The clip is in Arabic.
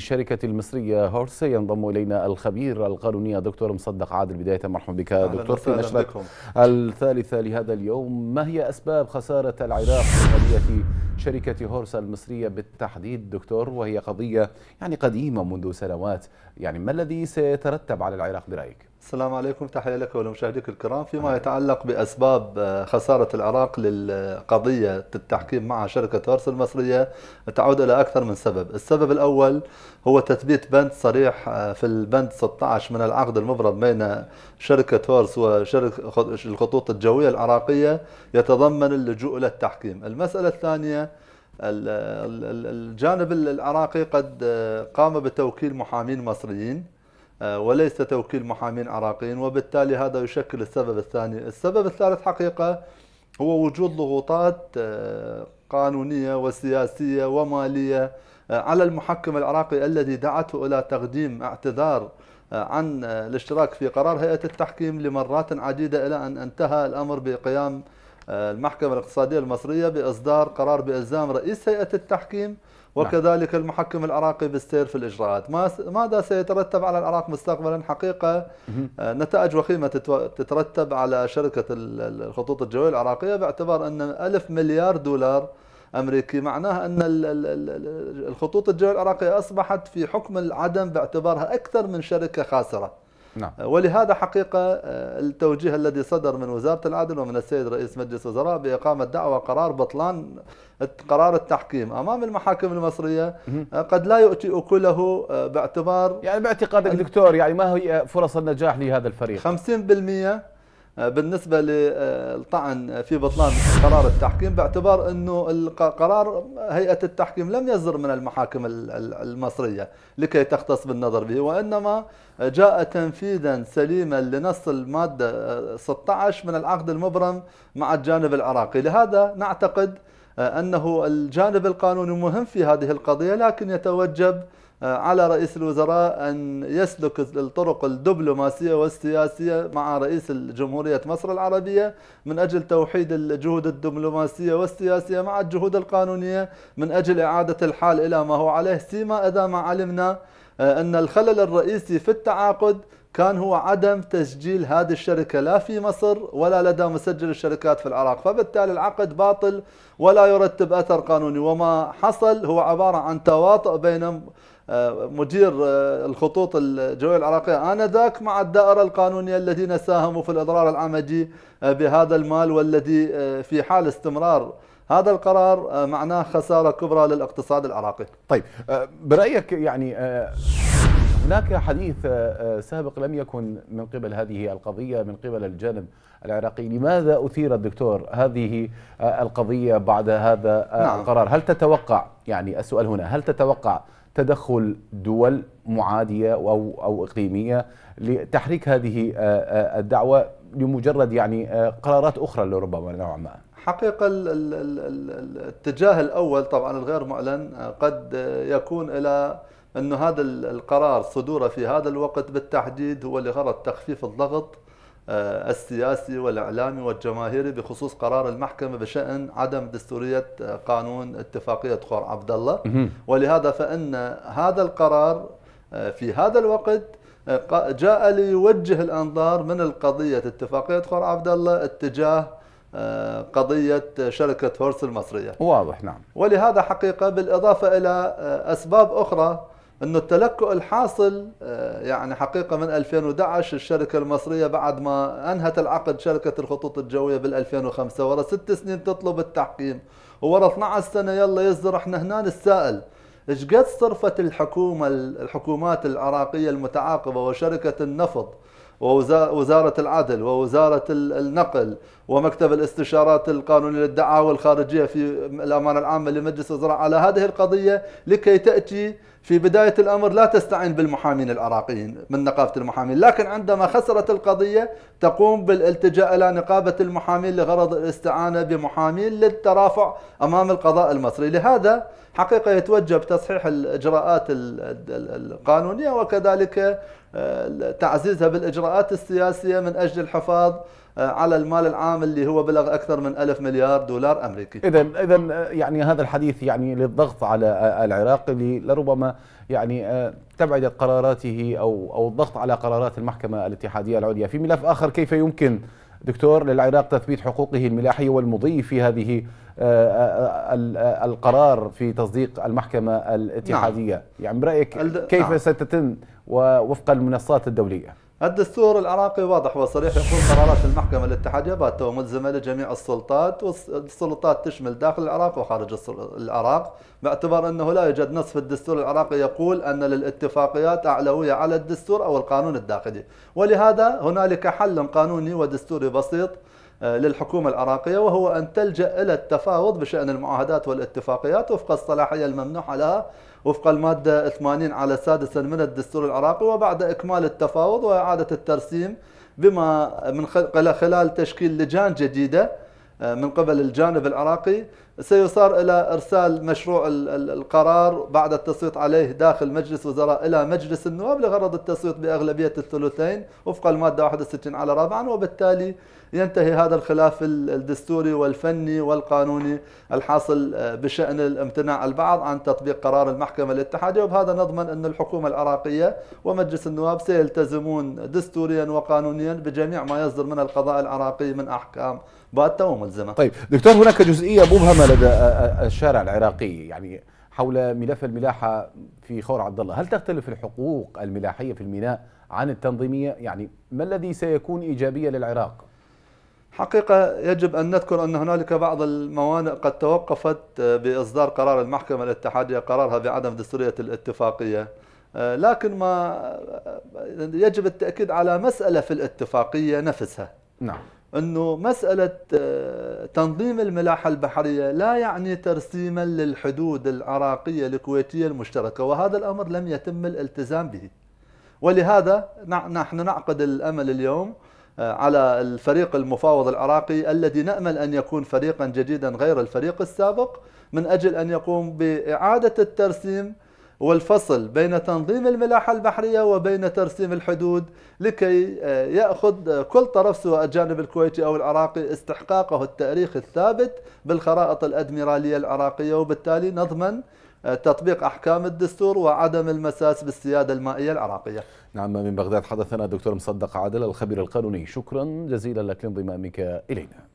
بالشركة المصرية هورس ينضم إلينا الخبير القانوني دكتور مصدق عادل بداية مرحبا بك دكتور في نشرة الثالثة لهذا اليوم ما هي أسباب خسارة العراق في قضية شركة هورس المصرية بالتحديد دكتور وهي قضية يعني قديمة منذ سنوات يعني ما الذي سيترتب على العراق برأيك؟ السلام عليكم تحية لك ولمشاهديك الكرام فيما يتعلق بأسباب آه، خسارة العراق للقضية التحكيم مع شركة أرسل المصرية تعود إلى أكثر من سبب السبب الأول هو تثبيت بند صريح آه، في البند 16 من العقد المبرم بين شركة هورس وشركة الخطوط الجوية العراقية يتضمن اللجوء إلى التحكيم المسألة الثانية الجانب العراقي قد آه، قام بتوكيل محامين مصريين آه، وليس توكيل محامين عراقيين وبالتالي هذا يشكل السبب الثاني السبب الثالث حقيقة هو وجود ضغوطات آه، قانونية وسياسية ومالية آه، على المحكم العراقي الذي دعته إلى تقديم اعتذار عن الاشتراك في قرار هيئة التحكيم لمرات عديدة إلى أن انتهى الأمر بقيام المحكمة الاقتصادية المصرية بإصدار قرار بإلزام رئيس هيئة التحكيم نعم. وكذلك المحكم العراقي بالسير في الإجراءات ماذا سيترتب على العراق مستقبلا حقيقة آه، نتائج وخيمة تترتب على شركة الخطوط الجوية العراقية باعتبار أن ألف مليار دولار امريكي معناه ان الخطوط الجويه العراقيه اصبحت في حكم العدم باعتبارها اكثر من شركه خاسره نعم. آه، ولهذا حقيقة آه، التوجيه الذي صدر من وزارة العدل ومن السيد رئيس مجلس الوزراء بإقامة دعوة قرار بطلان قرار التحكيم أمام المحاكم المصرية آه، قد لا يؤتي أكله باعتبار يعني باعتقادك دكتور يعني ما هي فرص النجاح لهذا الفريق 50% آه، بالنسبه للطعن في بطلان قرار التحكيم باعتبار انه القرار هيئه التحكيم لم يصدر من المحاكم المصريه لكي تختص بالنظر به وانما جاء تنفيذا سليما لنص الماده 16 من العقد المبرم مع الجانب العراقي لهذا نعتقد آه، انه الجانب القانوني مهم في هذه القضيه لكن يتوجب آه، على رئيس الوزراء أن يسلك الطرق الدبلوماسية والسياسية مع رئيس جمهورية مصر العربية من أجل توحيد الجهود الدبلوماسية والسياسية مع الجهود القانونية من أجل إعادة الحال إلى ما هو عليه سيما إذا ما علمنا آه، أن الخلل الرئيسي في التعاقد كان هو عدم تسجيل هذه الشركة لا في مصر ولا لدى مسجل الشركات في العراق فبالتالي العقد باطل ولا يرتب أثر قانوني وما حصل هو عبارة عن تواطؤ بين آه، مدير آه، الخطوط الجوية العراقية آنذاك مع الدائرة القانونية الذين ساهموا في الإضرار العمدي آه، بهذا المال والذي في حال استمرار هذا القرار معناه خسارة كبرى للاقتصاد العراقي طيب برأيك يعني هناك حديث سابق لم يكن من قبل هذه القضية من قبل الجانب العراقي لماذا أثير الدكتور هذه القضية بعد هذا نعم. القرار هل تتوقع يعني السؤال هنا هل تتوقع تدخل دول معادية أو, أو إقليمية لتحريك هذه آه، آه، الدعوة لمجرد يعني آه، قرارات أخرى لربما نوعا ما حقيقة الاتجاه الأول طبعا الغير معلن قد يكون إلى أن هذا القرار صدوره في هذا الوقت بالتحديد هو لغرض تخفيف الضغط آه، السياسي والإعلامي والجماهيري بخصوص قرار المحكمة بشأن عدم دستورية آه، قانون اتفاقية خور عبد الله ولهذا فإن هذا القرار آه، في هذا الوقت جاء ليوجه الأنظار من القضية اتفاقية خور عبد الله اتجاه قضية شركة هورس المصرية واضح نعم ولهذا حقيقة بالإضافة إلى أسباب أخرى انه التلكؤ الحاصل آه، يعني حقيقه من 2011 الشركه المصريه بعد ما انهت العقد شركه الخطوط الجويه بال 2005 ورا ست سنين تطلب التحكيم وورا 12 سنه يلا يصدر احنا هنا السائل ايش قد صرفت الحكومه الحكومات العراقيه المتعاقبه وشركه النفط ووزارة العدل ووزارة النقل ومكتب الاستشارات القانونية للدعاوى الخارجية في الأمانة العامة لمجلس الزراعة على هذه القضية لكي تأتي في بداية الأمر لا تستعين بالمحامين العراقيين من نقابة المحامين لكن عندما خسرت القضية تقوم بالالتجاء إلى نقابة المحامين لغرض الاستعانة بمحامين للترافع أمام القضاء المصري لهذا حقيقة يتوجب تصحيح الإجراءات القانونية وكذلك آه، تعزيزها بالإجراءات السياسية من أجل الحفاظ آه، على المال العام اللي هو بلغ اكثر من ألف مليار دولار امريكي اذا اذا آه، يعني هذا الحديث يعني للضغط على آه، العراق لربما يعني تبعد قراراته او او الضغط على قرارات المحكمه الاتحاديه العليا في ملف اخر كيف يمكن دكتور للعراق تثبيت حقوقه الملاحية والمضي في هذه القرار في تصديق المحكمة نعم. الاتحادية نعم. يعني برأيك كيف نعم. ستتم ووفق المنصات الدولية الدستور العراقي واضح وصريح يقول قرارات المحكمة الاتحادية باتة ملزمة لجميع السلطات والسلطات تشمل داخل العراق وخارج العراق باعتبار أنه لا يوجد نص في الدستور العراقي يقول أن للاتفاقيات أعلوية على الدستور أو القانون الداخلي ولهذا هنالك حل قانوني ودستوري بسيط للحكومة العراقية وهو أن تلجأ إلى التفاوض بشأن المعاهدات والاتفاقيات وفق الصلاحية الممنوحة لها وفق المادة 80 على سادسا من الدستور العراقي وبعد إكمال التفاوض وإعادة الترسيم بما من خلال تشكيل لجان جديدة آه، من قبل الجانب العراقي سيصار إلى إرسال مشروع القرار بعد التصويت عليه داخل مجلس وزراء إلى مجلس النواب لغرض التصويت بأغلبية الثلثين وفق المادة 61 على رابعا وبالتالي ينتهي هذا الخلاف الدستوري والفني والقانوني الحاصل آه، بشأن الامتناع البعض عن تطبيق قرار المحكمة الاتحادية وبهذا نضمن أن الحكومة العراقية ومجلس النواب سيلتزمون دستوريا وقانونيا بجميع ما يصدر من القضاء العراقي من أحكام باتة وملزمة طيب دكتور هناك جزئية مبهمة لدى الشارع العراقي يعني حول ملف الملاحه في خور عبد الله، هل تختلف الحقوق الملاحيه في الميناء عن التنظيميه؟ يعني ما الذي سيكون ايجابيا للعراق؟ حقيقة يجب أن نذكر أن هنالك بعض الموانئ قد توقفت بإصدار قرار المحكمة الاتحادية قرارها بعدم دستورية الاتفاقية لكن ما يجب التأكيد على مسألة في الاتفاقية نفسها نعم انه مساله آه، تنظيم الملاحه البحريه لا يعني ترسيما للحدود العراقيه الكويتيه المشتركه وهذا الامر لم يتم الالتزام به ولهذا نحن نعقد الامل اليوم آه، على الفريق المفاوض العراقي الذي نامل ان يكون فريقا جديدا غير الفريق السابق من اجل ان يقوم باعاده الترسيم والفصل بين تنظيم الملاحة البحرية وبين ترسيم الحدود لكي آه، يأخذ كل طرف سواء الجانب الكويتي أو العراقي استحقاقه التاريخ الثابت بالخرائط الأدميرالية العراقية وبالتالي نضمن آه، تطبيق أحكام الدستور وعدم المساس بالسيادة المائية العراقية نعم من بغداد حدثنا الدكتور مصدق عادل الخبير القانوني شكرا جزيلا لك لانضمامك إلينا